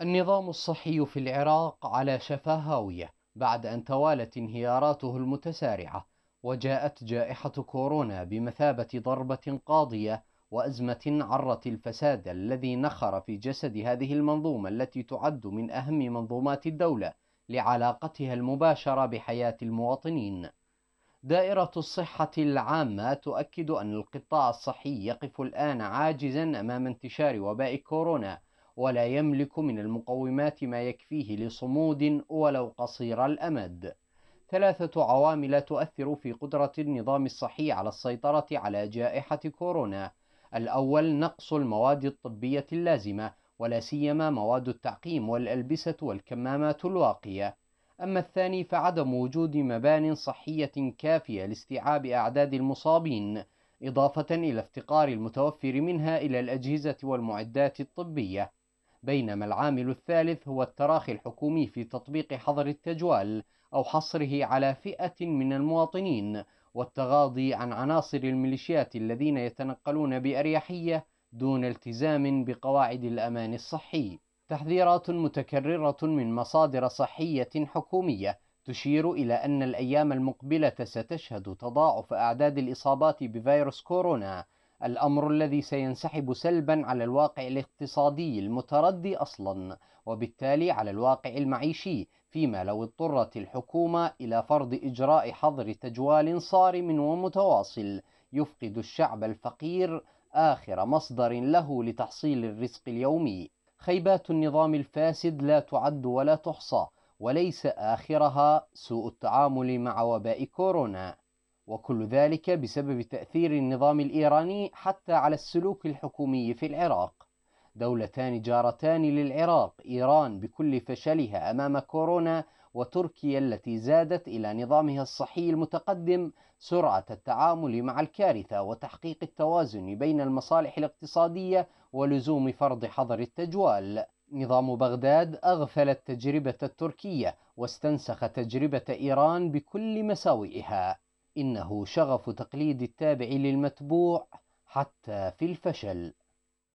النظام الصحي في العراق على شفا هاوية بعد أن توالت انهياراته المتسارعة وجاءت جائحة كورونا بمثابة ضربة قاضية وأزمة عرت الفساد الذي نخر في جسد هذه المنظومة التي تعد من أهم منظومات الدولة لعلاقتها المباشرة بحياة المواطنين. دائرة الصحة العامة تؤكد أن القطاع الصحي يقف الآن عاجزا أمام انتشار وباء كورونا ولا يملك من المقومات ما يكفيه لصمود ولو قصير الأمد ثلاثة عوامل تؤثر في قدرة النظام الصحي على السيطرة على جائحة كورونا الأول نقص المواد الطبية اللازمة ولا سيما مواد التعقيم والألبسة والكمامات الواقية أما الثاني فعدم وجود مبان صحية كافية لاستيعاب أعداد المصابين إضافة إلى افتقار المتوفر منها إلى الأجهزة والمعدات الطبية بينما العامل الثالث هو التراخي الحكومي في تطبيق حظر التجوال أو حصره على فئة من المواطنين والتغاضي عن عناصر الميليشيات الذين يتنقلون بأريحية دون التزام بقواعد الأمان الصحي تحذيرات متكررة من مصادر صحية حكومية تشير إلى أن الأيام المقبلة ستشهد تضاعف أعداد الإصابات بفيروس كورونا الأمر الذي سينسحب سلبا على الواقع الاقتصادي المتردي أصلا وبالتالي على الواقع المعيشي فيما لو اضطرت الحكومة إلى فرض إجراء حظر تجوال صارم ومتواصل يفقد الشعب الفقير آخر مصدر له لتحصيل الرزق اليومي خيبات النظام الفاسد لا تعد ولا تحصى وليس آخرها سوء التعامل مع وباء كورونا وكل ذلك بسبب تأثير النظام الإيراني حتى على السلوك الحكومي في العراق دولتان جارتان للعراق إيران بكل فشلها أمام كورونا وتركيا التي زادت إلى نظامها الصحي المتقدم سرعة التعامل مع الكارثة وتحقيق التوازن بين المصالح الاقتصادية ولزوم فرض حظر التجوال نظام بغداد أغفل التجربة التركية واستنسخ تجربة إيران بكل مساوئها إنه شغف تقليد التابع للمتبوع حتى في الفشل